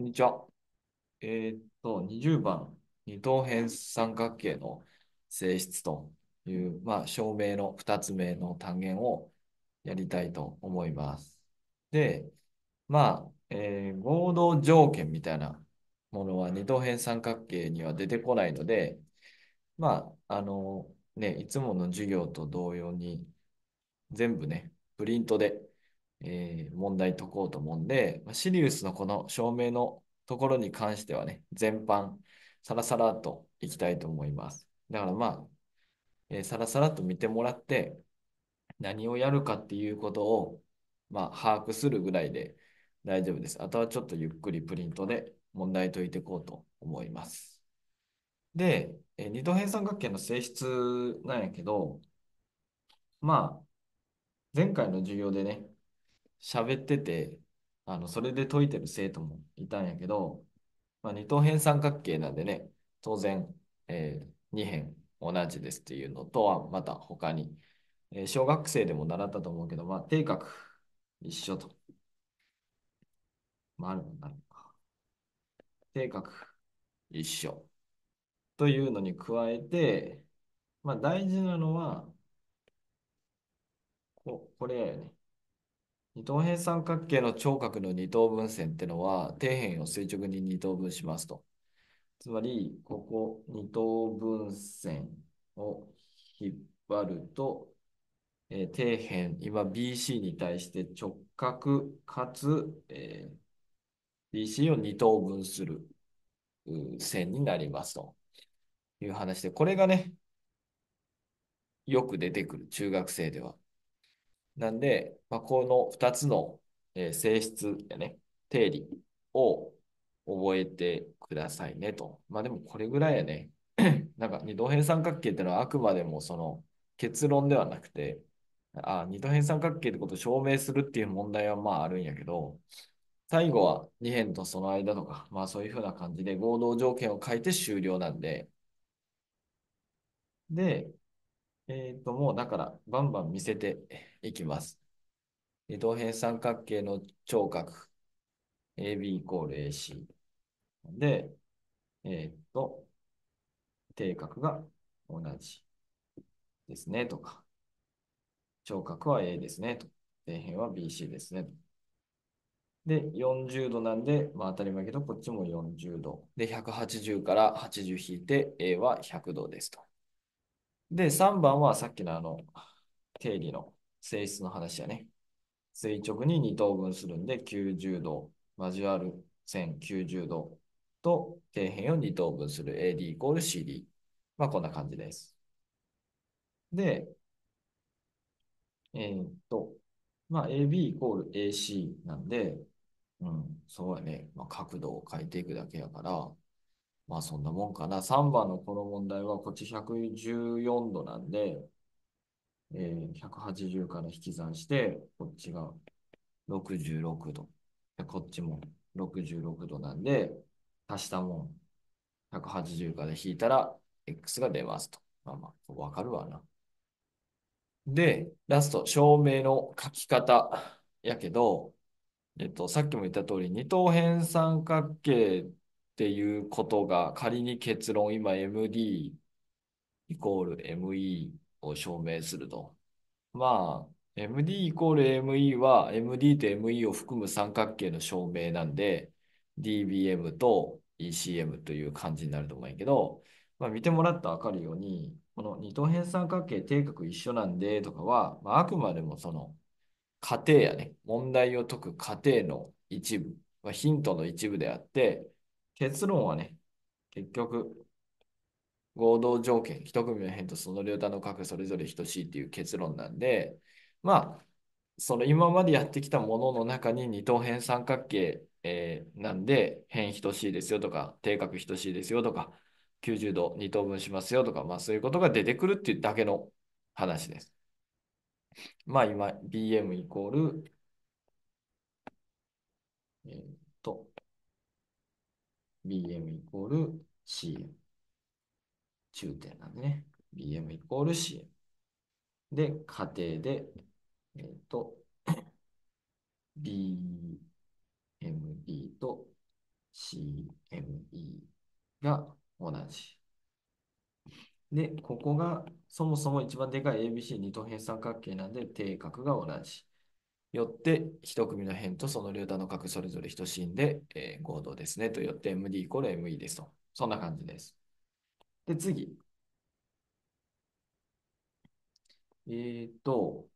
こんにちは。えーっと、20番、二等辺三角形の性質という、まあ、証明の2つ目の単元をやりたいと思います。で、まあ、えー、合同条件みたいなものは二等辺三角形には出てこないので、まあ、あの、ね、いつもの授業と同様に、全部ね、プリントでえー、問題解こうと思うんで、シリウスのこの証明のところに関してはね、全般、さらさらといきたいと思います。だからまあ、えさらさらと見てもらって、何をやるかっていうことを、まあ、把握するぐらいで大丈夫です。あとはちょっとゆっくりプリントで問題解いていこうと思います。で、え二等辺三角形の性質なんやけど、まあ、前回の授業でね、喋ってて、あの、それで解いてる生徒もいたんやけど、まあ、二等辺三角形なんでね、当然、えー、二辺同じですっていうのとは、また他に、えー、小学生でも習ったと思うけど、まあ、定格一緒と。まあ、あるのなか。定格一緒。というのに加えて、まあ、大事なのは、ここれやね。二等辺三角形の頂角の二等分線ってのは、底辺を垂直に二等分しますと。つまり、ここ二等分線を引っ張ると、えー、底辺、今 BC に対して直角かつ、えー、BC を二等分する線になりますという話で、これがね、よく出てくる、中学生では。なんで、まあ、この2つの、え性質やね、定理を覚えてくださいねと。まあでもこれぐらいやね。なんか二等辺三角形ってのはあくまでもその結論ではなくて、あ二等辺三角形ってことを証明するっていう問題はまああるんやけど、最後は2辺とその間とか、まあそういうふうな感じで合同条件を書いて終了なんで、で、えっ、ー、ともうだからバンバン見せていきます。二等辺三角形の頂角、AB イコール AC。で、えー、っと、定角が同じですね、とか。頂角は A ですね。と。底辺は BC ですね。で、40度なんで、まあ当たり前けど、こっちも40度。で、180から80引いて、A は100度ですと。で、3番はさっきのあの、定理の性質の話やね。垂直に2等分するんで90度、交わる線90度と底辺を2等分する AD イコール CD。まあこんな感じです。で、えー、っと、まあ AB イコール AC なんで、うん、そうやね。まあ、角度を変えていくだけやから、まあそんなもんかな。3番のこの問題はこっち114度なんで、え180から引き算して、こっちが66度。こっちも66度なんで、足したもん、180から引いたら、x が出ますと。まあまあ、わかるわな。で、ラスト、証明の書き方やけど、えっと、さっきも言った通り、二等辺三角形っていうことが、仮に結論、今 MD イコール ME を証明すると。まあ、MD イコール ME は MD と ME を含む三角形の証明なんで DBM と ECM という感じになると思うんやけど、まあ、見てもらったら分かるようにこの二等辺三角形定格一緒なんでとかは、まあ、あくまでもその過程やね問題を解く過程の一部、まあ、ヒントの一部であって結論はね結局合同条件、一組の辺とその両端の角それぞれ等しいっていう結論なんで、まあ、その今までやってきたものの中に二等辺三角形、えー、なんで、辺等しいですよとか、定角等しいですよとか、90度二等分しますよとか、まあそういうことが出てくるっていうだけの話です。まあ今、BM イコール、えっ、と、BM イコール CM。中点なんでね。BM イコール CM。で、家庭で、えっ、ー、と、BME と CME が同じ。で、ここがそもそも一番でかい ABC 二等辺三角形なんで定角が同じ。よって一組の辺とその両端の角それぞれ等しいんで、えー、合同ですねとよって MD イコール ME ですと。そんな感じです。で、次。えー、っと、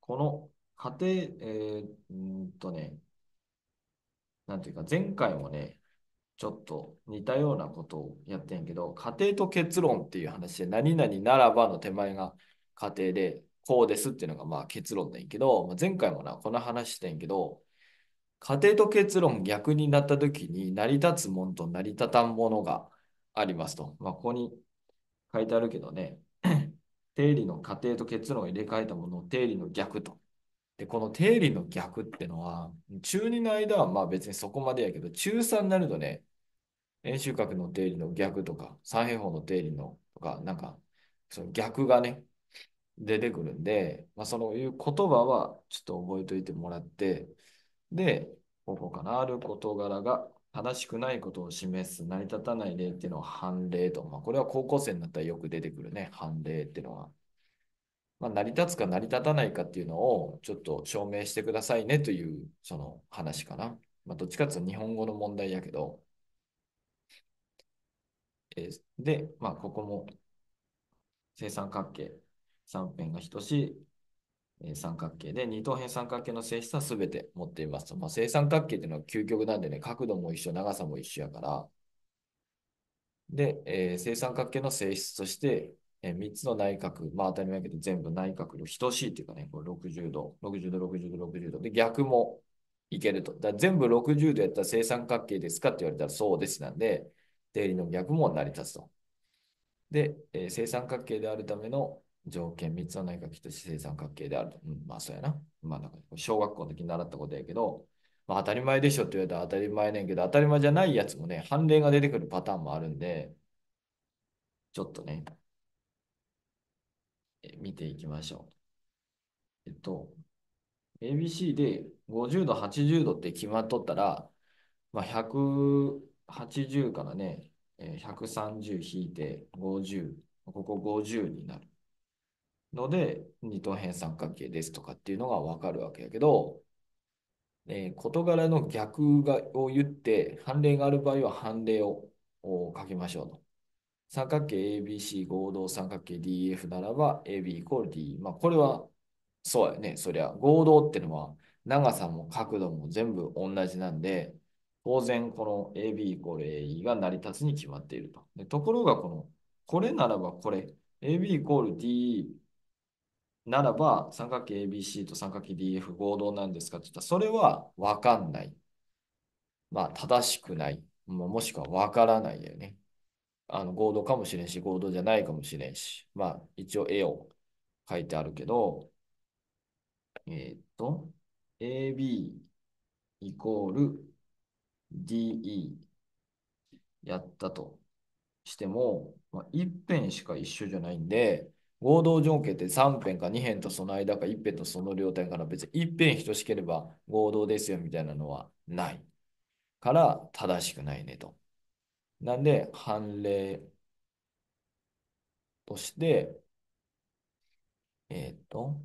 この家庭、えー、んとね、なんていうか、前回もね、ちょっと似たようなことをやってんけど、家庭と結論っていう話で、何々ならばの手前が家庭で、こうですっていうのがまあ結論だけど、まあ、前回もな、この話してんけど、家庭と結論逆になった時に成り立つもんと成り立たんものがありますと。まあ、ここに書いてあるけどね、定理の過程と結論を入れ替えたものを定理の逆と。で、この定理の逆ってのは、中2の間はまあ別にそこまでやけど、中3になるとね、円周角の定理の逆とか、三平方の定理のとか、なんか、その逆がね、出てくるんで、まあ、そういう言葉はちょっと覚えておいてもらって、で、ここかな、ある事柄が正しくないことを示す成り立たない例っていうのは判例と、まあ、これは高校生になったらよく出てくるね、判例っていうのは。まあ、成り立つか成り立たないかっていうのをちょっと証明してくださいねというその話かな。まあ、どっちかっていうと日本語の問題やけど。えで、まあ、ここも正三角形、三辺が等しい三角形で、二等辺三角形の性質は全て持っていますと。まあ、正三角形というのは究極なんでね、角度も一緒、長さも一緒やから。で、えー、正三角形の性質として、えー、3つの内角、まあ当たり前やけど全部内角の等しいというかね、これ60度、60度、60度、60度。で、逆もいけると。だ全部60度やったら正三角形ですかって言われたらそうですなんで、定理の逆も成り立つと。で、えー、正三角形であるための条件3つは内閣と姿勢正三角形であると。うん、まあそうやな。まあなんか小学校の時に習ったことやけど、まあ当たり前でしょって言われたら当たり前ねんけど、当たり前じゃないやつもね、判例が出てくるパターンもあるんで、ちょっとね、見ていきましょう。えっと、ABC で50度、80度って決まっとったら、まあ、180からね、130引いて50、ここ50になる。ので、二等辺三角形ですとかっていうのがわかるわけやけど、えー、事柄の逆がを言って、判例がある場合は判例を書きましょうと。三角形 ABC 合同三角形 DF ならば AB イコール D。まあ、これはそうやね。そりゃ合同ってのは長さも角度も全部同じなんで、当然この AB イコール AE が成り立つに決まっていると。でところがこの、これならばこれ、AB イコール DE ならば、三角形 ABC と三角形 DF 合同なんですかって言ったら、それはわかんない。まあ、正しくない。もしくはわからないだよね。あの合同かもしれんし、合同じゃないかもしれんし。まあ、一応絵を書いてあるけど、えー、っと、AB イコール DE やったとしても、まあ、一辺しか一緒じゃないんで、合同条件って3辺か2辺とその間か1辺とその両点から別に1辺等しければ合同ですよみたいなのはないから正しくないねと。なんで判例として、えっ、ー、と、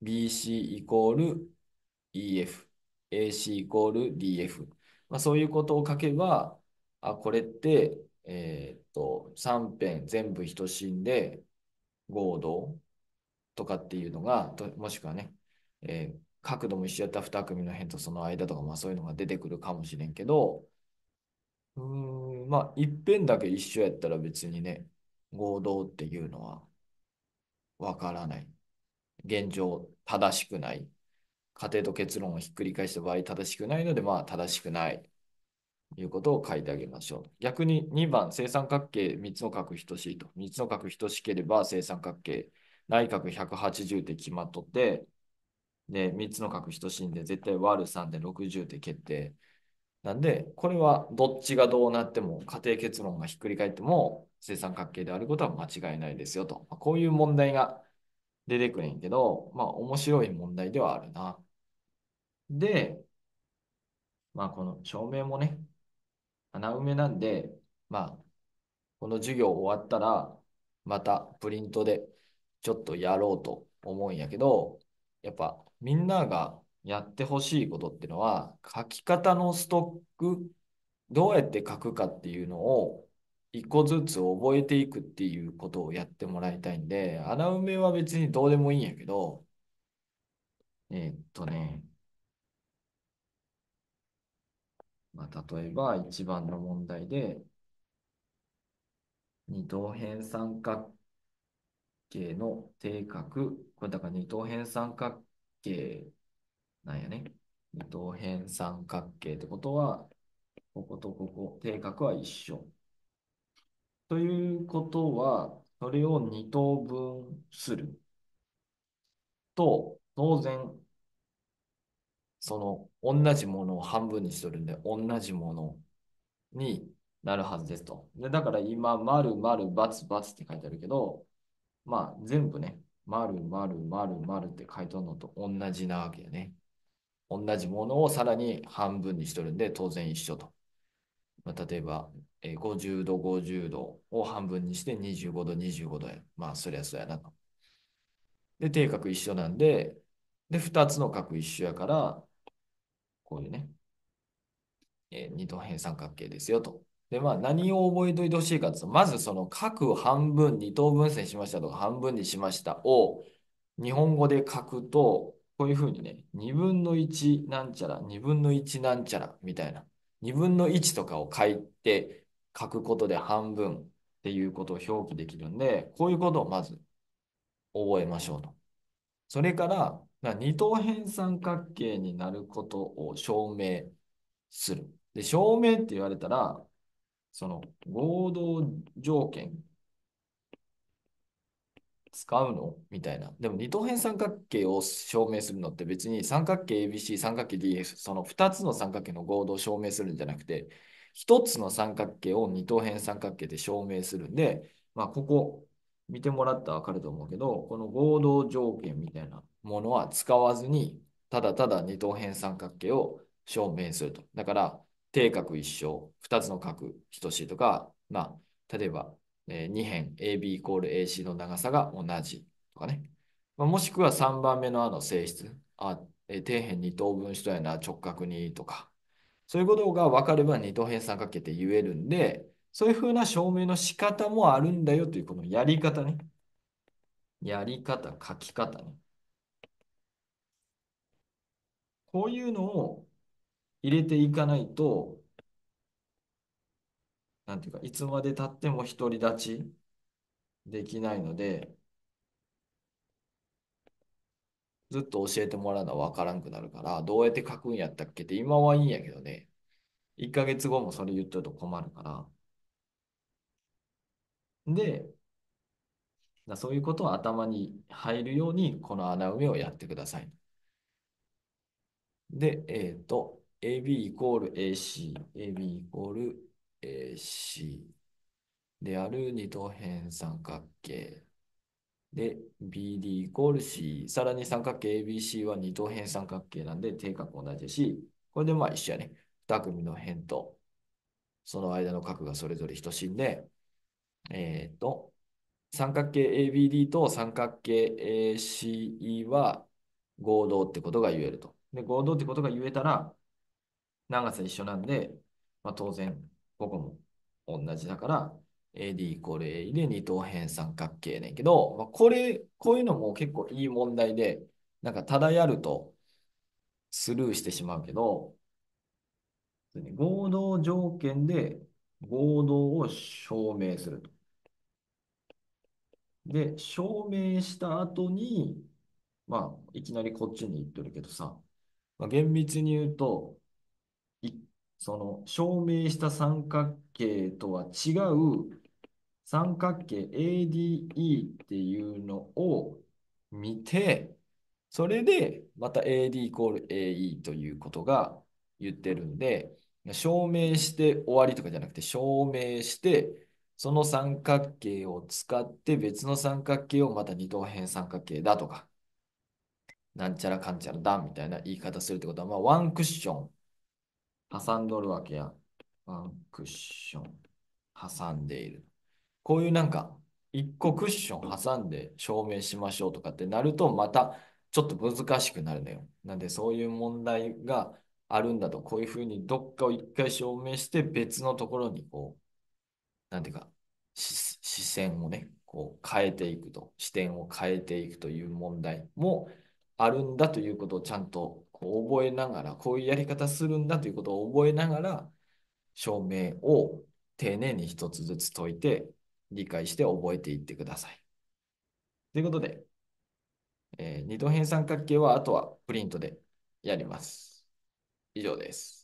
BC イコール EF、AC イコール DF。まあ、そういうことを書けば、あ、これって、えっ、ー、と、3辺全部等しいんで、合同とかっていうのが、もしくはね、えー、角度も一緒やった2組の辺とその間とか、まあそういうのが出てくるかもしれんけど、うん、まあ、いっぺんだけ一緒やったら別にね、合同っていうのはわからない。現状正しくない。過程と結論をひっくり返した場合正しくないので、まあ正しくない。いうことを書いてあげましょう。逆に2番、正三角形3つの角等しいと。3つの角等しければ正三角形、内角180で決まっとって、で、3つの角等しいんで、絶対割る3で60って決定。なんで、これはどっちがどうなっても、仮定結論がひっくり返っても、正三角形であることは間違いないですよと。まこういう問題が出てくれんけど、まあ面白い問題ではあるな。で、まあこの証明もね、穴埋めなんで、まあ、この授業終わったら、またプリントでちょっとやろうと思うんやけど、やっぱみんながやってほしいことっていうのは、書き方のストック、どうやって書くかっていうのを一個ずつ覚えていくっていうことをやってもらいたいんで、穴埋めは別にどうでもいいんやけど、えー、っとね、まあ、例えば1番の問題で、二等辺三角形の定角、これだから二等辺三角形なんやね。二等辺三角形ってことは、こことここ、定角は一緒。ということは、それを二等分すると、当然その同じものを半分にしとるんで、同じものになるはずですと。でだから今、丸、丸、バツ、バツって書いてあるけど、まあ全部ね、丸、丸、丸、丸って書いとるのと同じなわけでね。同じものをさらに半分にしとるんで、当然一緒と。まあ、例えば、え50度、50度を半分にして25度、25度や。まあ、そりゃそうやなと。で、定格一緒なんで、で、2つの角一緒やから、こういうね、えー、二等辺三角形ですよと。で、まあ、何を覚えておいてほしいかというと、まずその各半分、二等分線しましたとか、半分にしましたを、日本語で書くと、こういうふうにね、2分の一なんちゃら、2分の一なんちゃらみたいな、2分の一とかを書いて、書くことで半分っていうことを表記できるんで、こういうことをまず覚えましょうと。それから、二等辺三角形になることを証明する。で、証明って言われたら、その合同条件使うのみたいな。でも二等辺三角形を証明するのって別に三角形 ABC、三角形 DF、その2つの三角形の合同を証明するんじゃなくて、1つの三角形を二等辺三角形で証明するんで、まあ、ここ見てもらったら分かると思うけど、この合同条件みたいなものは使わずに、ただただ二等辺三角形を証明すると。だから、定角一緒、二つの角等しいとか、まあ、例えば、えー、2辺 AB イコール AC の長さが同じとかね。まあ、もしくは3番目のあの性質、あえー、底辺二等分子とやな直角にとか、そういうことが分かれば二等辺三角形って言えるんで、そういうふうな証明の仕方もあるんだよというこのやり方ね。やり方、書き方ね。こういうのを入れていかないと、なんていうか、いつまでたっても独り立ちできないので、ずっと教えてもらうのは分からんくなるから、どうやって書くんやったっけって今はいいんやけどね、1ヶ月後もそれ言っとると困るから、で、そういうことを頭に入るように、この穴埋めをやってください。で、えっ、と、AB イコール AC、AB イコール AC である二等辺三角形。で、BD イコール C。さらに三角形 ABC は二等辺三角形なんで、定角同じし、これでまあ一緒やね。二組の辺と、その間の角がそれぞれ等しいんで、えっ、ー、と、三角形 ABD と三角形 ACE は合同ってことが言えると。で、合同ってことが言えたら、長さ一緒なんで、まあ、当然、ここも同じだから、AD イコール AE で二等辺三角形ねんけど、まあ、これ、こういうのも結構いい問題で、なんかただやるとスルーしてしまうけど、合同条件で合同を証明すると。で、証明した後に、まあ、いきなりこっちに行ってるけどさ、まあ、厳密に言うと、その証明した三角形とは違う三角形 ADE っていうのを見て、それでまた AD イコール AE ということが言ってるんで、証明して終わりとかじゃなくて、証明して、その三角形を使って別の三角形をまた二等辺三角形だとか、なんちゃらかんちゃらだみたいな言い方するってことは、まあ、ワンクッション挟んどるわけや。ワンクッション挟んでいる。こういうなんか、一個クッション挟んで証明しましょうとかってなると、またちょっと難しくなるのよ。なんでそういう問題があるんだと、こういうふうにどっかを一回証明して別のところにこう、なんていうか、視線をね、こう変えていくと、視点を変えていくという問題もあるんだということをちゃんとこう覚えながら、こういうやり方するんだということを覚えながら、証明を丁寧に一つずつ解いて、理解して覚えていってください。ということで、えー、二度辺三角形はあとはプリントでやります。以上です。